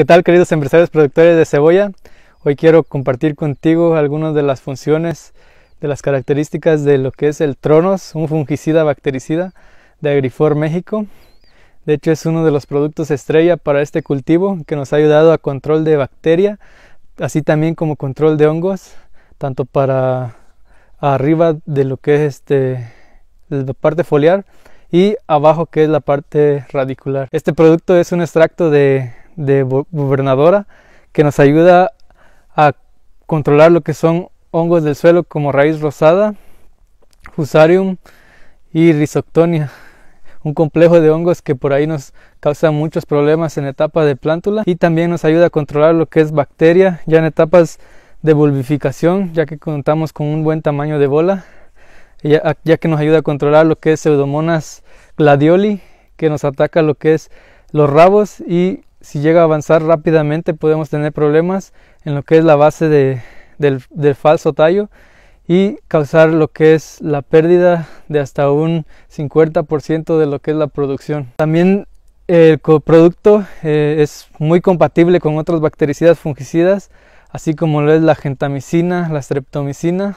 ¿Qué tal queridos empresarios productores de cebolla? Hoy quiero compartir contigo algunas de las funciones, de las características de lo que es el Tronos, un fungicida bactericida de Agrifor México. De hecho es uno de los productos estrella para este cultivo que nos ha ayudado a control de bacteria, así también como control de hongos, tanto para arriba de lo que es este, la parte foliar y abajo que es la parte radicular. Este producto es un extracto de de gobernadora que nos ayuda a controlar lo que son hongos del suelo como raíz rosada, fusarium y rhizoctonia, un complejo de hongos que por ahí nos causa muchos problemas en etapa de plántula y también nos ayuda a controlar lo que es bacteria ya en etapas de bulbificación, ya que contamos con un buen tamaño de bola, ya, ya que nos ayuda a controlar lo que es pseudomonas gladioli, que nos ataca lo que es los rabos y si llega a avanzar rápidamente podemos tener problemas en lo que es la base del, falso tallo y causar lo que es la pérdida de hasta un 50% de lo que es la producción. También el coproducto eh, es muy compatible con otros bactericidas fungicidas, así como lo es la gentamicina, la streptomicina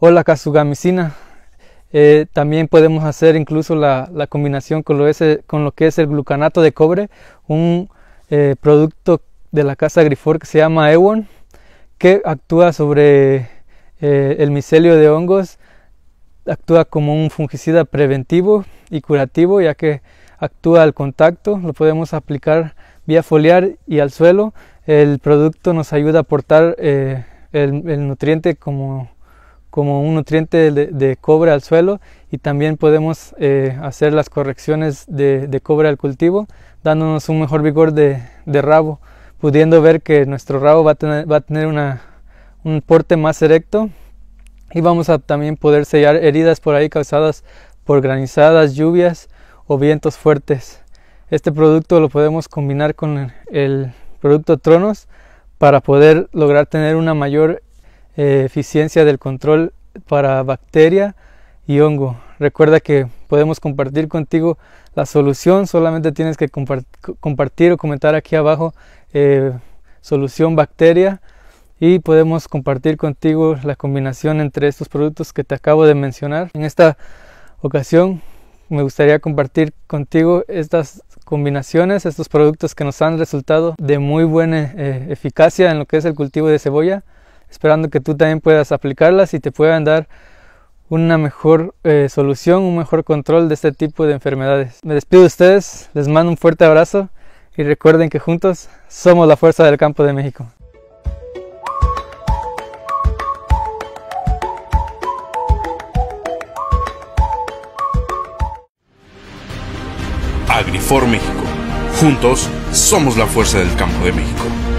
o la casugamicina. Eh, también podemos hacer incluso la, la combinación con lo, con lo, que es el glucanato de cobre, un eh, producto de la casa Grifor que se llama Ewon, que actúa sobre eh, el micelio de hongos, actúa como un fungicida preventivo y curativo, ya que actúa al contacto, lo podemos aplicar vía foliar y al suelo. El producto nos ayuda a aportar el, el nutriente como como un nutriente de, cobre al suelo y también podemos eh, hacer las correcciones de, cobre al cultivo, dándonos un mejor vigor de, rabo, pudiendo ver que nuestro rabo va a tener, un porte más erecto y vamos a también poder sellar heridas por ahí causadas por granizadas, lluvias o vientos fuertes. Este producto lo podemos combinar con el producto Tronos para poder lograr tener una mayor eficiencia del control para bacteria y hongo. Recuerda que podemos compartir contigo la solución, solamente tienes que compartir o comentar aquí abajo eh, solución bacteria y podemos compartir contigo la combinación entre estos productos que te acabo de mencionar. En esta ocasión me gustaría compartir contigo estas combinaciones, estos productos que nos han resultado de muy buena eh, eficacia en lo que es el cultivo de cebolla esperando que tú también puedas aplicarlas y te puedan dar una mejor eh, solución, un mejor control de este tipo de enfermedades. Me despido de ustedes, les mando un fuerte abrazo y recuerden que juntos somos la fuerza del campo de México. Agrifor México. Juntos somos la fuerza del campo de México.